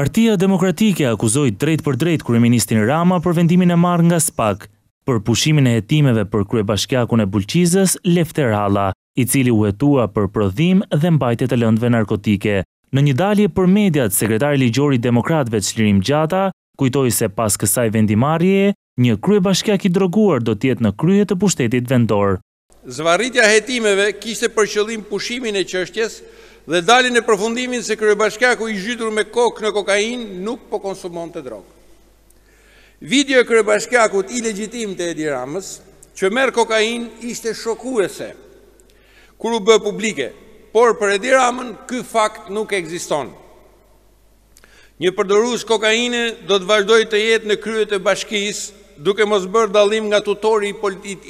Partia Demokratike akuzoi drejt për drejt kryeministin Rama për vendimin e marrë nga SPAK për pushimin e hetimeve për kryebashkiakun e Bulqizës Lefterhalla, i cili u hetua për prodhim dhe mbajtje të lëndëve narkotike. Në një dalje për mediat, sekretari ligjor i Demokratëve Çlirim Gjata kujtoi se pas kësaj vendimarrjeje, një kryebashkiak i droguar do të jetë në krye të pushtetit vendor. Zvarritja e hetimeve kishte për qëllim pushimin e çështjes dhe dalin në përfundimin se kërëbashkjaku i gjithur me kokë në kokain nuk po konsumon të drogë. Video kërë i ilegjitim të Edi Ramës, që merë kokain ishte shokuese, kur u bë publike, por për Edi Ramën kë fakt nuk eksiston. Një përdorus kokainë do të vazhdoj të jetë në kryet e bashkisë, duke mos bërë dalim nga tutori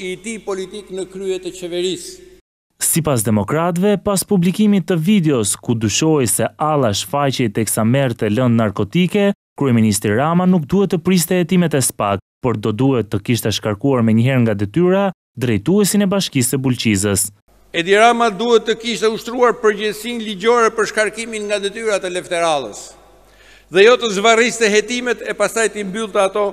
i ti politik në kryet e qeverisë. Si pas demokratve, pas publikimit të videos ku dyshoj se ala shfaqe i teksa merë të narkotike, Kryeministri Rama nuk duhet të priste jetimet e spak, por do duhet të kishtë shkarkuar me njëherë nga detyra drejtuesin e bashkisë të bulqizës. Edi Rama duhet të kishtë ushtruar përgjësin ligjore për shkarkimin nga detyra të lefteralës dhe jo të zvarriste jetimet e pasajt i mbyllë të ato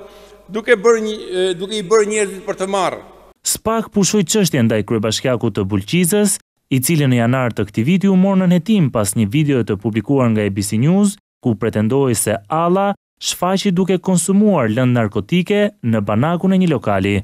duke i bërë njërëzit për të marë. SPAK pushoj qështje ndaj bashkjaku të Bulqizës, i cilë në janar të këti viti u morë në netim pas një video të publikuar nga ABC News, ku pretendoj se Alla shfaqi duke konsumuar lënd narkotike në banakun e një lokali.